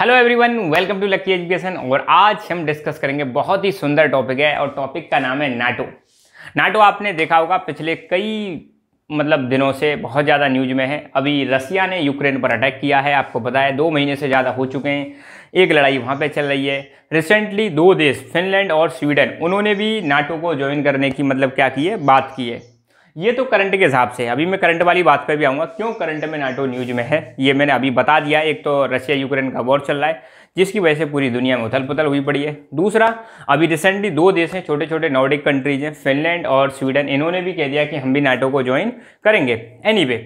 hello everyone welcome to Lucky Education और आज हम डिस्कस करेंगे बहुत ही सुंदर टॉपिक है और टॉपिक का नाम है नाटो नाटो आपने देखा होगा पिछले कई मतलब दिनों से बहुत ज़्यादा न्यूज में है अभी रसिया ने यूक्रेन पर अटैक किया है आपको पता है दो महीने से ज़्यादा हो चुके हैं एक लड़ाई वहाँ पर चल रही है रिसेंटली दो देश फिनलैंड और स्वीडन उन्होंने भी नाटो को ज्वाइन करने की मतलब क्या की है बात की है ये तो करंट के हिसाब से अभी मैं करंट वाली बात पर भी आऊँगा क्यों करंट में नाटो न्यूज में है ये मैंने अभी बता दिया एक तो रशिया यूक्रेन का वॉर चल रहा है जिसकी वजह से पूरी दुनिया में उथल पुथल हुई पड़ी है दूसरा अभी रिसेंटली दो देश हैं छोटे छोटे नॉर्डिक कंट्रीज हैं फिनलैंड और स्वीडन इन्होंने भी कह दिया कि हम भी नाटो को ज्वाइन करेंगे एनी anyway,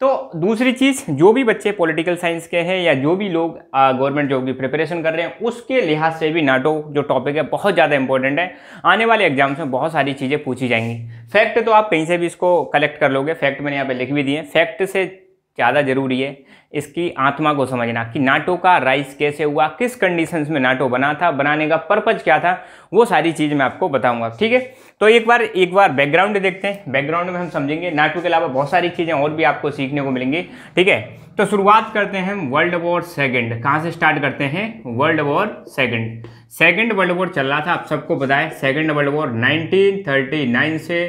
तो दूसरी चीज़ जो भी बच्चे पॉलिटिकल साइंस के हैं या जो भी लोग गवर्नमेंट जॉब की प्रिपरेशन कर रहे हैं उसके लिहाज से भी नाटो जो टॉपिक है बहुत ज़्यादा इंपॉर्टेंट है आने वाले एग्जाम्स में बहुत सारी चीज़ें पूछी जाएंगी फैक्ट तो आप कहीं से भी इसको कलेक्ट कर लोगे फैक्ट मैंने यहाँ पे लिख भी दिए फैक्ट से ज़्यादा जरूरी है इसकी आत्मा को समझना कि नाटो का राइस कैसे हुआ किस कंडीशंस में नाटो बना था बनाने का पर्पज क्या था वो सारी चीज़ मैं आपको बताऊंगा ठीक है तो एक बार एक बार बैकग्राउंड देखते हैं बैकग्राउंड में हम समझेंगे नाटो के अलावा बहुत सारी चीज़ें और भी आपको सीखने को मिलेंगी ठीक है तो शुरुआत करते हैं वर्ल्ड वॉर सेकेंड कहाँ से स्टार्ट करते हैं world war second second world war चल रहा था आप सबको बताए सेकेंड वर्ल्ड वॉर नाइनटीन से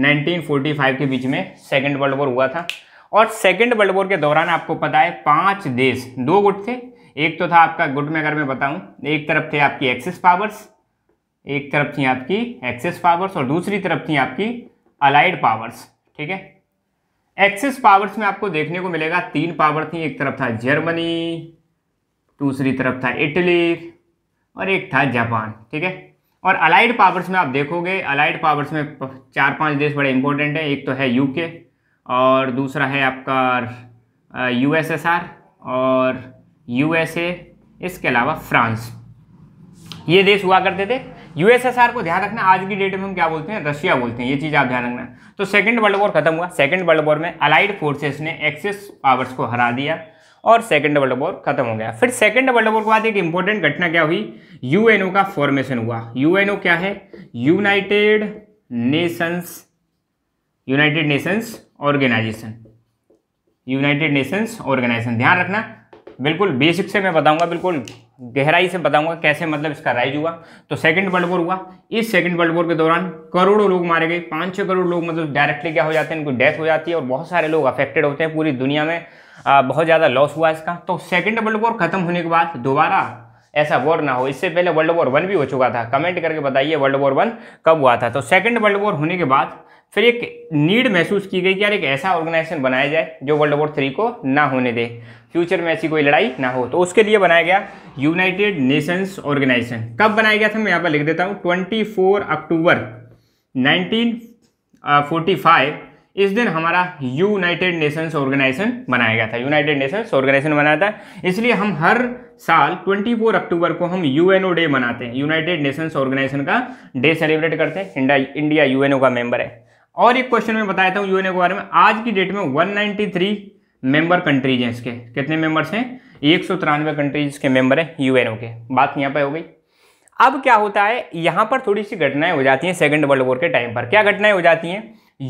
1945 के बीच में सेकेंड वर्ल्ड वॉर हुआ था और सेकेंड वर्ल्ड वॉर के दौरान आपको पता है पांच देश दो गुट थे एक तो था आपका गुट में अगर मैं बताऊं एक तरफ थे आपकी एक्सिस पावर्स एक तरफ थी आपकी एक्सिस पावर्स और दूसरी तरफ थी आपकी अलाइड पावर्स ठीक है एक्सिस पावर्स में आपको देखने को मिलेगा तीन पावर थी एक तरफ था जर्मनी दूसरी तरफ था इटली और एक था जापान ठीक है और अलाइड पावर्स में आप देखोगे अलाइड पावर्स में चार पांच देश बड़े इंपॉर्टेंट हैं एक तो है यूके और दूसरा है आपका यूएसएसआर और यूएसए इसके अलावा फ्रांस ये देश हुआ करते थे यूएसएसआर को ध्यान रखना आज की डेट में हम क्या बोलते हैं रशिया बोलते हैं ये चीज़ आप ध्यान रखना तो सेकेंड वर्ल्ड वॉर खत्म हुआ सेकेंड वर्ल्ड वॉर में अलाइड फोर्सेस ने एक्सिस पावर्स को हरा दिया और सेकेंड वर्ल्ड वॉर खत्म हो गया फिर सेकेंड वर्ल्ड वॉर के बाद एक इंपॉर्टेंट घटना क्या हुई यूएनओ का फॉर्मेशन हुआ यूएनओ क्या है United Nations United Nations Organization United Nations Organization ध्यान रखना बिल्कुल बेसिक से मैं बताऊंगा बिल्कुल गहराई से बताऊंगा कैसे मतलब इसका राइज हुआ तो सेकंड वर्ल्ड वॉर हुआ इस सेकंड वर्ल्ड वॉर के दौरान करोड़ों लोग मारे गए पाँच छः करोड़ लोग मतलब डायरेक्टली क्या हो जाते हैं उनकी डेथ हो जाती है और बहुत सारे लोग अफेक्टेड होते हैं पूरी दुनिया में आ, बहुत ज़्यादा लॉस हुआ इसका तो सेकेंड वर्ल्ड वॉर खत्म होने के बाद दोबारा ऐसा वॉर ना हो इससे पहले वर्ल्ड वॉर वन भी हो चुका था कमेंट करके बताइए वर्ल्ड वॉर वन कब हुआ था तो सेकेंड वर्ल्ड वॉर होने के बाद फिर एक नीड महसूस की गई कि यार एक ऐसा ऑर्गेनाइजेशन बनाया जाए जो वर्ल्ड वॉर थ्री को ना होने दे फ्यूचर में ऐसी कोई लड़ाई ना हो तो उसके लिए बनाया गया यूनाइटेड नेशंस ऑर्गेनाइजेशन कब बनाया गया था मैं यहाँ पर लिख देता हूँ twenty four October nineteen forty five इस दिन हमारा यूनाइटेड नेशंस ऑर्गेनाइजेशन बनाया गया था यूनाइटेड नेशंस ऑर्गेनाइजेशन बनाया था इसलिए हम हर साल 24 अक्टूबर को हम यूएनओ डे मनाते हैं यूनाइटेड नेशंस ऑर्गेनाइजेशन का डे सेलिब्रेट करते हैं इंडिया यूएनओ का मेंबर है और एक क्वेश्चन में बताया था यूएनए के बारे में आज की डेट में 193 मेंबर कंट्रीज हैं इसके कितने मेंबर्स हैं एक सौ तिरानवे कंट्रीज के मेंबर हैं यूएनओ के बात यहाँ पर हो गई अब क्या होता है यहाँ पर थोड़ी सी घटनाएं हो जाती हैं सेकेंड वर्ल्ड वॉर के टाइम पर क्या घटनाएं हो जाती हैं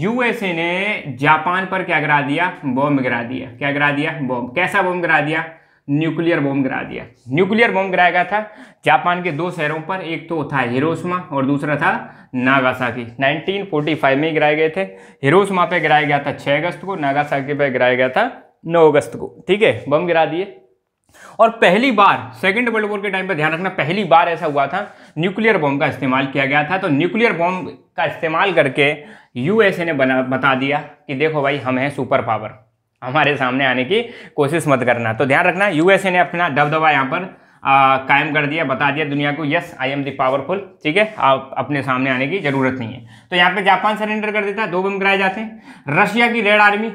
यूएसए ने जापान पर क्या गिरा दिया बॉम्ब गिरा दिया क्या गिरा दिया बॉम्ब कैसा बॉम्ब गिरा दिया न्यूक्लियर बॉम्ब गिरा दिया न्यूक्लियर बॉम्ब गिराया गया था जापान के दो शहरों पर एक तो था हिरोसमा और दूसरा था नागासाकी 1945 में गिराए गए थे हिरोशमा पे गिराया गया था 6 अगस्त को नागासाकी पे गिराया गया था 9 अगस्त को ठीक है बम गिरा दिए और पहली बार सेकेंड वर्ल्ड वॉर के टाइम पर ध्यान रखना पहली बार ऐसा हुआ था न्यूक्लियर बॉम्ब का इस्तेमाल किया गया था तो न्यूक्लियर बॉम्ब का इस्तेमाल करके यूएसए ने बना बता दिया कि देखो भाई हम हैं सुपर पावर हमारे सामने आने की कोशिश मत करना तो ध्यान रखना यूएसए ने अपना दबदबा यहाँ पर कायम कर दिया बता दिया दुनिया को yes I am the powerful ठीक है आप अपने सामने आने की जरूरत नहीं है तो यहाँ पे जापान सरेंडर कर देता है दो बम गिराए जाते हैं रशिया की रेड आर्मी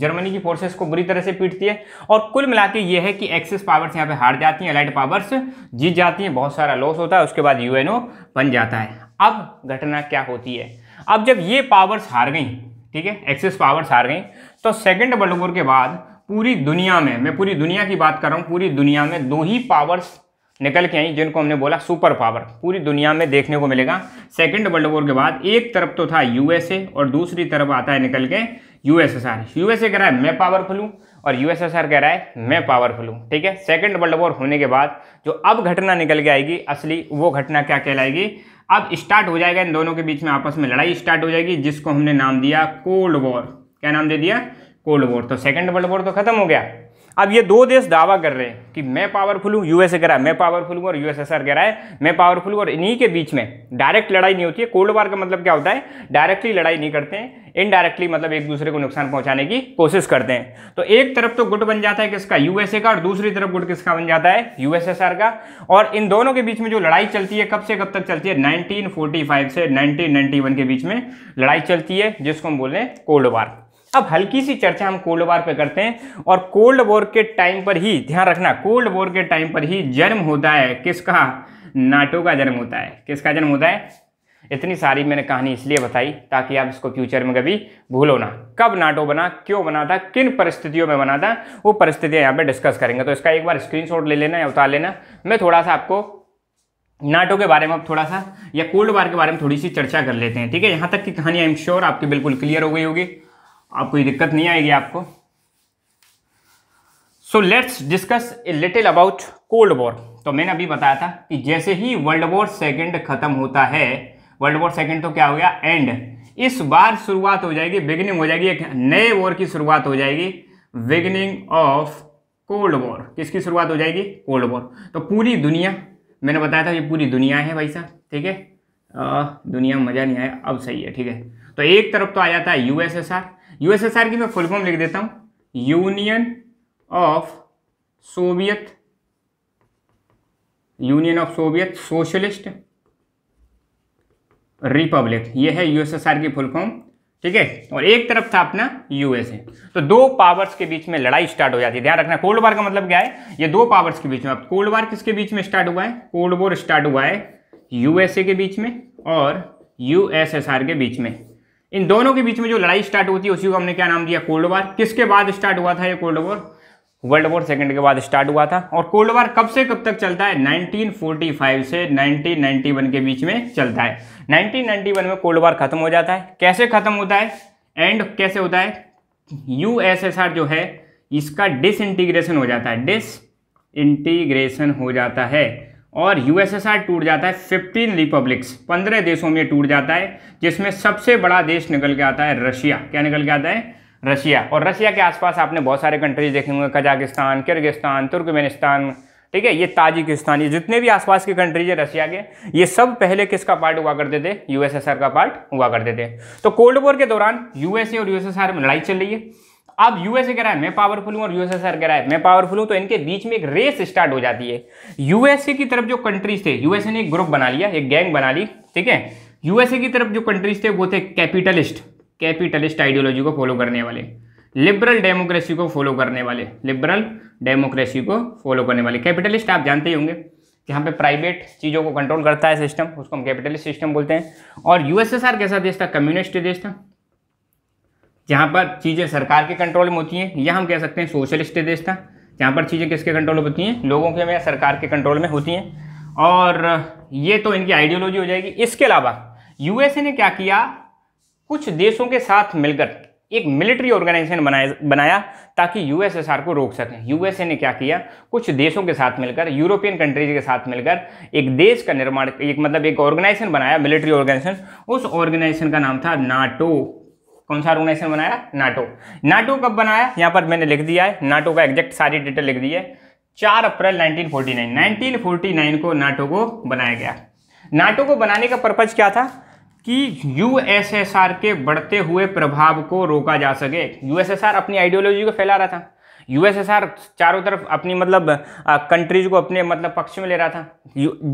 जर्मनी की फोर्सेस को बुरी तरह से पीटती है और कुल मिला के ये है कि एक्सेस पावर्स यहाँ पे हार जाती हैं अलाइड पावर्स जीत जाती हैं बहुत सारा लॉस होता है उसके बाद यू बन जाता है अब घटना क्या होती है अब जब ये पावर्स हार गई ठीक है एक्सेस पावर्स हार गई तो सेकेंड वर्ल्ड वॉर के बाद पूरी दुनिया में मैं पूरी दुनिया की बात कर रहा हूँ पूरी दुनिया में दो ही पावर्स निकल के आई जिनको हमने बोला सुपर पावर पूरी दुनिया में देखने को मिलेगा सेकेंड वर्ल्ड वॉर के बाद एक तरफ तो था यूएसए और दूसरी तरफ आता है निकल के यूएसएसआर यूएसए कह रहा है मैं पावरफुल हूँ और यूएसएसआर कह रहा है मैं पावरफुल हूँ ठीक है सेकेंड वर्ल्ड वॉर होने के बाद जो अब घटना निकल के आएगी असली वो घटना क्या कहलाएगी अब स्टार्ट हो जाएगा इन दोनों के बीच में आपस में लड़ाई स्टार्ट हो जाएगी जिसको हमने नाम दिया कोल्ड वॉर क्या नाम दे दिया कोल्ड वॉर तो सेकेंड वर्ल्ड वॉर तो खत्म हो गया अब ये दो देश दावा कर रहे हैं कि मैं पावरफुल हूँ यूएसए कह रहा है मैं पावरफुल हूँ और यूएसएसआर कह रहा है मैं पावरफुल हूँ और इन्हीं के बीच में डायरेक्ट लड़ाई नहीं होती है कोल्ड वार का मतलब क्या होता है डायरेक्टली लड़ाई नहीं करते हैं इनडायरेक्टली मतलब एक दूसरे को नुकसान पहुंचाने की कोशिश करते हैं तो एक तरफ तो गुट बन जाता है किसका यूएसए का और दूसरी तरफ गुट किसका बन जाता है यूएसएसआर का और इन दोनों के बीच में जो लड़ाई चलती है कब से कब तक चलती है नाइनटीन से नाइनटीन के बीच में लड़ाई चलती है जिसको हम बोल रहे हैं कोल्ड वार अब हल्की सी चर्चा हम कोल्ड वॉर पे करते हैं और कोल्ड वॉर के टाइम पर ही ध्यान रखना कोल्ड वॉर के टाइम पर ही जन्म होता है किसका नाटो का जन्म होता है किसका जन्म होता है इतनी सारी मैंने कहानी इसलिए बताई ताकि आप इसको फ्यूचर में कभी भूलो ना कब नाटो बना क्यों बना था किन परिस्थितियों में बना था वो परिस्थितियां यहाँ पे डिस्कस करेंगे तो इसका एक बार स्क्रीनशॉट ले लेना या उतार लेना मैं थोड़ा सा आपको नाटो के बारे में अब थोड़ा सा या कोल्ड वार के बारे में थोड़ी सी चर्चा कर लेते हैं ठीक है यहाँ तक की कहानी आई एम श्योर आपकी बिल्कुल क्लियर हो गई होगी आप कोई दिक्कत नहीं आएगी आपको so let's discuss a little about cold war तो मैंने अभी बताया था कि जैसे ही वर्ल्ड वॉर सेकेंड खत्म होता है वर्ल्ड वॉर सेकेंड तो क्या हो गया एंड इस बार शुरुआत हो जाएगी बिगनिंग हो जाएगी एक नए वॉर की शुरुआत हो जाएगी बिगनिंग ऑफ कोल्ड वॉर किसकी शुरुआत हो जाएगी कोल्ड वॉर तो पूरी दुनिया मैंने बताया था ये पूरी दुनिया है भाई साहब ठीक है दुनिया मज़ा नहीं आया अब सही है ठीक है तो एक तरफ तो आ जाता है यूएसएसआर यूएसएसआर की मैं फुल फॉर्म लिख देता हूं union of Soviet union of Soviet socialist republic ये है यूएसएसआर की फुल फॉर्म ठीक है और एक तरफ था अपना यूएसए तो दो पावर्स के बीच में लड़ाई स्टार्ट हो जाती है ध्यान रखना कोल्ड वार का मतलब क्या है ये दो पावर्स के बीच में अब कोल्ड वार किसके बीच में स्टार्ट हुआ है कोल्ड वॉर स्टार्ट हुआ है यूएसए के बीच में और यूएसएसआर के बीच में इन दोनों के बीच में जो लड़ाई स्टार्ट होती है उसी को हमने क्या नाम दिया कोल्ड वॉर किसके बाद स्टार्ट हुआ था ये cold war world war second के बाद स्टार्ट हुआ था और कोल्ड वॉर कब से कब तक चलता है 1945 से 1991 के बीच में चलता है 1991 में कोल्ड वॉर खत्म हो जाता है कैसे खत्म होता है एंड कैसे होता है यूएसएसआर जो है इसका डिसइंटीग्रेशन हो जाता है डिस हो जाता है और यूएसएसआर टूट जाता है फिफ्टीन रिपब्लिक्स पंद्रह देशों में टूट जाता है जिसमें सबसे बड़ा देश निकल के आता है रशिया क्या निकल के आता है रशिया और रशिया के आसपास आपने बहुत सारे कंट्रीज देखे होंगे कजाकिस्तान किर्गिस्तान तुर्कमेनिस्तान ठीक है ये ताजिकिस्तान ये जितने भी आसपास के कंट्रीज है रशिया के ये सब पहले किसका पार्ट हुआ करते थे यूएसएसआर का पार्ट हुआ करते थे तो कोल्ड वॉर के दौरान यूएसए और यूएसएसआर में लड़ाई चल रही है अब यूएसए कह रहा है मैं पावरफुल हूं और यूएसएसआर कह रहा है मैं पावरफुल हूं तो इनके बीच में एक रेस स्टार्ट हो जाती है यूएसए की तरफ जो कंट्रीज थे यूएसए ने एक ग्रुप बना लिया एक गैंग बना ली ठीक है यूएसए की तरफ जो कंट्रीज थे वो थे कैपिटलिस्ट कैपिटलिस्ट आइडियोलॉजी को फॉलो करने वाले लिबरल डेमोक्रेसी को फॉलो करने वाले लिबरल डेमोक्रेसी को फॉलो करने वाले कैपिटलिस्ट आप जानते ही होंगे कि यहाँ पे प्राइवेट चीज़ों को कंट्रोल करता है सिस्टम उसको हम कैपिटलिस्ट सिस्टम बोलते हैं और यूएसएसआर कैसा देश था कम्युनिस्ट देश था जहाँ पर चीज़ें सरकार के कंट्रोल में होती हैं या हम कह सकते हैं सोशलिस्ट देश था जहाँ पर चीज़ें किसके कंट्रोल में होती हैं लोगों के या सरकार के कंट्रोल में होती हैं और ये तो इनकी आइडियोलॉजी हो जाएगी इसके अलावा यूएसए ने क्या किया कुछ देशों के साथ मिलकर एक मिलिट्री ऑर्गेनाइजेशन बनाया बनाया ताकि यूएसएसआर को रोक सकें यूएसए ने क्या किया कुछ देशों के साथ मिलकर यूरोपियन कंट्रीज के साथ मिलकर एक देश का निर्माण एक मतलब एक ऑर्गेनाइजेशन बनाया मिलिट्री ऑर्गेनाइजेशन उस ऑर्गेनाइजेशन का नाम था नाटो कौन सा ऑर्गेनाइजेशन बनाया नाटो नाटो कब बनाया यहाँ पर मैंने लिख दिया है नाटो का एग्जैक्ट सारी डिटेल लिख दी है चार अप्रैल 1949 1949 को नाटो को बनाया गया नाटो को बनाने का पर्पज क्या था कि यूएसएसआर के बढ़ते हुए प्रभाव को रोका जा सके यूएसएसआर अपनी आइडियोलॉजी को फैला रहा था यूएसएसआर चारों तरफ अपनी मतलब कंट्रीज को अपने मतलब पक्ष में ले रहा था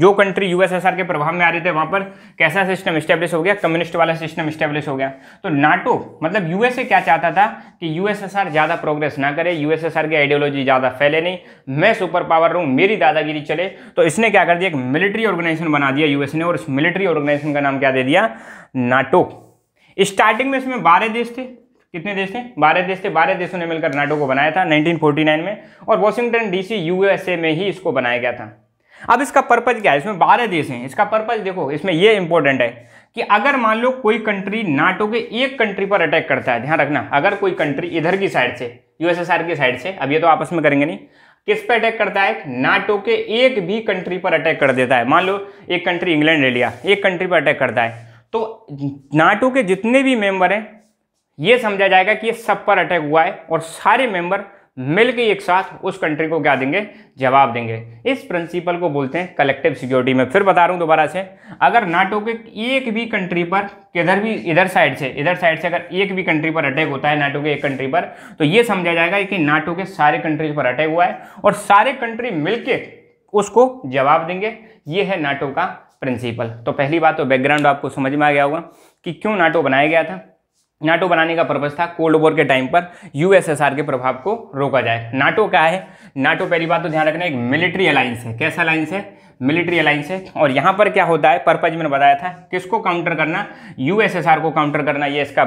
जो कंट्री यूएसएसआर के प्रभाव में आ रहे थे वहां पर कैसा सिस्टम स्टेब्लिश हो गया कम्युनिस्ट वाला सिस्टम स्टेब्लिश हो गया तो नाटो मतलब यूएसए क्या चाहता था कि यूएसएसआर ज़्यादा प्रोग्रेस ना करे यूएसएसआर की आइडियोलॉजी ज़्यादा फैले नहीं मैं सुपर पावर रहूँ मेरी दादागिरी चले तो इसने क्या कर दिया एक मिलिट्री ऑर्गेनाइजेशन बना दिया यूएस ने और मिलिट्री ऑर्गेनाइजेशन का नाम क्या दे दिया नाटो स्टार्टिंग में इसमें बारह देश थे कितने देश थे बारह देश थे बारह देशों ने मिलकर नाटो को बनाया था 1949 में और वॉशिंगटन डीसी यूएसए में ही इसको बनाया गया था अब इसका पर्पज क्या है इसमें बारह देश हैं इसका पर्पज देखो इसमें यह इंपॉर्टेंट है कि अगर मान लो कोई कंट्री नाटो के एक कंट्री पर अटैक करता है ध्यान रखना अगर कोई कंट्री इधर की साइड से यूएसएसआर की साइड से अब ये तो आपस में करेंगे नहीं किस पर अटैक करता है नाटो के एक भी कंट्री पर अटैक कर देता है मान लो एक कंट्री इंग्लैंड ले लिया एक कंट्री पर अटैक करता है तो नाटो के जितने भी मेंबर हैं ये समझा जाएगा कि ये सब पर अटैक हुआ है और सारे मेंबर मिलकर एक साथ उस कंट्री को क्या देंगे जवाब देंगे इस प्रिंसिपल को बोलते हैं कलेक्टिव सिक्योरिटी में फिर बता रहा हूँ दोबारा से अगर नाटो के एक भी कंट्री पर किधर भी इधर साइड से इधर साइड से अगर एक भी कंट्री पर अटैक होता है नाटो के एक कंट्री पर तो ये समझा जाएगा कि नाटो के सारे कंट्रीज पर अटैक हुआ है और सारे कंट्री मिलकर उसको जवाब देंगे ये है नाटो का प्रिंसिपल तो पहली बात तो बैकग्राउंड आपको समझ में आ गया होगा कि क्यों नाटो बनाया गया था नाटो बनाने का पर्पज़ था कोल्ड वॉर के टाइम पर यूएसएसआर के प्रभाव को रोका जाए नाटो क्या है नाटो पहली बात तो ध्यान रखना एक मिलिट्री अलायंस है कैसा अलायंस है मिलिट्री अलायंस है और यहाँ पर क्या होता है पर्पज़ मैंने बताया था किसको काउंटर करना यूएसएसआर को काउंटर करना ये इसका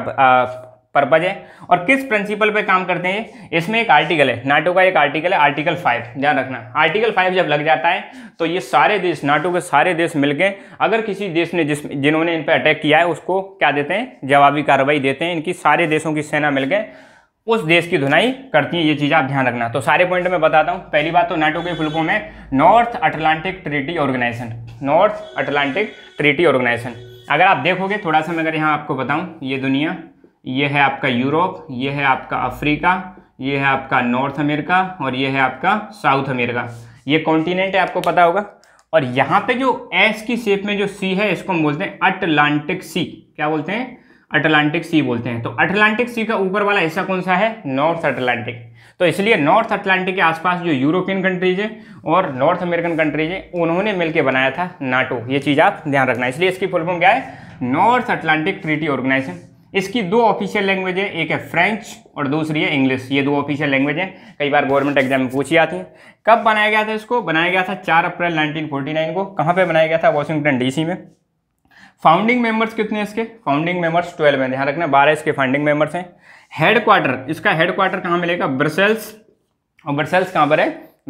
पर्पज है और किस प्रिंसिपल पे काम करते हैं इसमें एक आर्टिकल है नाटो का एक आर्टिकल है आर्टिकल फाइव ध्यान रखना आर्टिकल फाइव जब लग जाता है तो ये सारे देश नाटो के सारे देश मिलकर अगर किसी देश ने जिस जिन्होंने इन पर अटैक किया है उसको क्या देते हैं जवाबी कार्रवाई देते हैं इनकी सारे देशों की सेना मिलकर उस देश की धुनाई करती है ये चीज़ आप ध्यान रखना तो सारे पॉइंट मैं बताता हूँ पहली बात तो नाटो के फुल्कों में North Atlantic Treaty Organization North Atlantic Treaty Organization अगर आप देखोगे थोड़ा सा मैं अगर यहाँ आपको बताऊँ ये दुनिया ये है आपका यूरोप ये है आपका अफ्रीका ये है आपका नॉर्थ अमेरिका और ये है आपका साउथ अमेरिका ये कॉन्टिनेंट है आपको पता होगा और यहाँ पे जो एस की शेप में जो सी है इसको हम बोलते हैं अटलांटिक सी क्या बोलते हैं अटलांटिक सी बोलते हैं तो अटलांटिक सी का ऊपर वाला हिस्सा कौन सा है नॉर्थ अटलांटिक तो इसलिए नॉर्थ अटलांटिक के आसपास जो यूरोपियन कंट्रीज है और नॉर्थ अमेरिकन कंट्रीज है उन्होंने मिलकर बनाया था नाटो ये चीज़ आप ध्यान रखना इसलिए इसकी फुलफॉर्म क्या है नॉर्थ अटलांटिक ट्रीटी ऑर्गेनाइजेशन इसकी दो ऑफिशियल लैंग्वेज है एक है फ्रेंच और दूसरी है इंग्लिश ये दो ऑफिशियल लैंग्वेज है कई बार गवर्नमेंट एग्जाम में पूछी आती है कब बनाया गया था इसको बनाया गया था चार अप्रैल 1949 को कहाँ पे बनाया गया था वॉशिंगटन डीसी में फाउंडिंग मेंबर्स कितने इसके फाउंडिंग मेंबर्स ट्वेल्व हैं ध्यान रखना बारह इसके फाउंडिंग मेंबर्स हैं हेडक्वार्टर इसका हेडक्वार्टर कहाँ मिलेगा ब्रसेल्स और ब्रसेल्स कहाँ पर है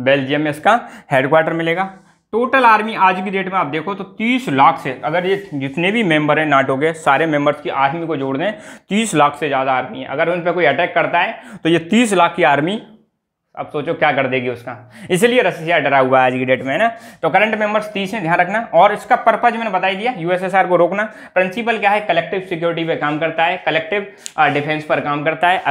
बेल्जियम में इसका हेडक्वार्टर मिलेगा टोटल आर्मी आज की डेट में आप देखो तो 30 लाख से अगर ये जितने भी मेंबर हैं नाटो के सारे मेंबर्स की आर्मी को जोड़ दें 30 लाख से ज़्यादा आर्मी है अगर उन पर कोई अटैक करता है तो ये 30 लाख की आर्मी अब सोचो क्या कर देगी उसका इसलिए रशिया डरा हुआ है आज की डेट में ना तो करंट मेंबर्स तीस हैं ध्यान रखना और इसका पर्पज मैंने बताई दिया यूएसएसआर को रोकना प्रिंसिपल क्या है कलेक्टिव सिक्योरिटी पे काम करता है कलेक्टिव डिफेंस पर काम करता है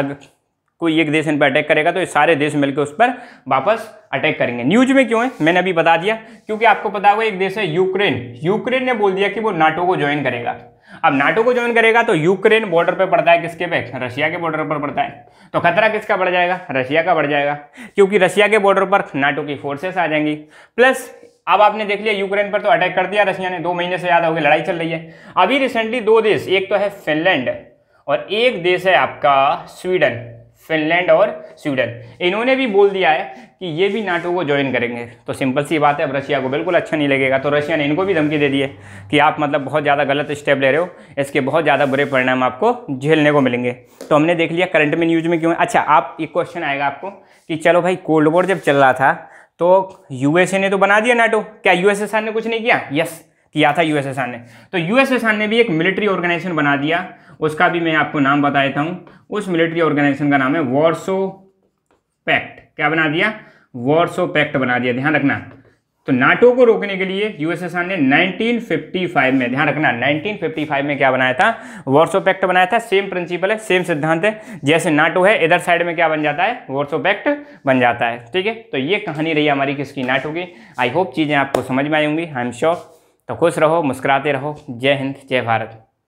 कोई एक देश इन पर अटैक करेगा तो ये सारे देश मिलकर उस पर वापस अटैक करेंगे न्यूज में क्यों है मैंने अभी बता दिया क्योंकि आपको पता होगा एक देश है यूक्रेन यूक्रेन ने बोल दिया कि वो नाटो को ज्वाइन करेगा अब नाटो को ज्वाइन करेगा तो यूक्रेन बॉर्डर पर पड़ता है किसके पे रशिया के बॉर्डर पर पड़ता है तो खतरा किसका बढ़ जाएगा रशिया का बढ़ जाएगा क्योंकि रशिया के बॉर्डर पर नाटो की फोर्सेस आ जाएंगी प्लस अब आपने देख लिया यूक्रेन पर तो अटैक कर दिया रशिया ने दो महीने से ज़्यादा हो गई लड़ाई चल रही है अभी रिसेंटली दो देश एक तो है फिनलैंड और एक देश है आपका स्वीडन फिनलैंड और स्वीडन इन्होंने भी बोल दिया है कि ये भी नाटो को ज्वाइन करेंगे तो सिंपल सी बात है अब रशिया को बिल्कुल अच्छा नहीं लगेगा तो रशिया ने इनको भी धमकी दे दी है कि आप मतलब बहुत ज़्यादा गलत स्टेप ले रहे हो इसके बहुत ज़्यादा बुरे परिणाम आपको झेलने को मिलेंगे तो हमने देख लिया करंट में न्यूज़ में क्यों अच्छा आप एक क्वेश्चन आएगा आपको कि चलो भाई कोल्ड वॉर जब चल रहा था तो यूएसए ने तो बना दिया नाटो क्या यूएसएसआर ने कुछ नहीं किया यस किया था यूएसएसआर ने तो यूएसएसआर ने भी एक मिलिट्री ऑर्गेनाइजेशन बना दिया उसका भी मैं आपको नाम बता देता हूँ उस मिलिट्री ऑर्गेनाइजेशन का नाम है वॉरसो पैक्ट क्या बना दिया वॉरसो पैक्ट बना दिया ध्यान रखना तो नाटो को रोकने के लिए यूएसएसआर ने 1955 में ध्यान रखना 1955 में क्या बनाया था वॉरसो पैक्ट बनाया था सेम प्रिंसिपल है सेम सिद्धांत है जैसे नाटो है इधर साइड में क्या बन जाता है वॉरसो पैक्ट बन जाता है ठीक है तो ये कहानी रही हमारी किसकी नाटो की आई होप चीज़ें आपको समझ में आई होंगी आई एम श्योर तो खुश रहो मुस्कुराते रहो जय हिंद जय भारत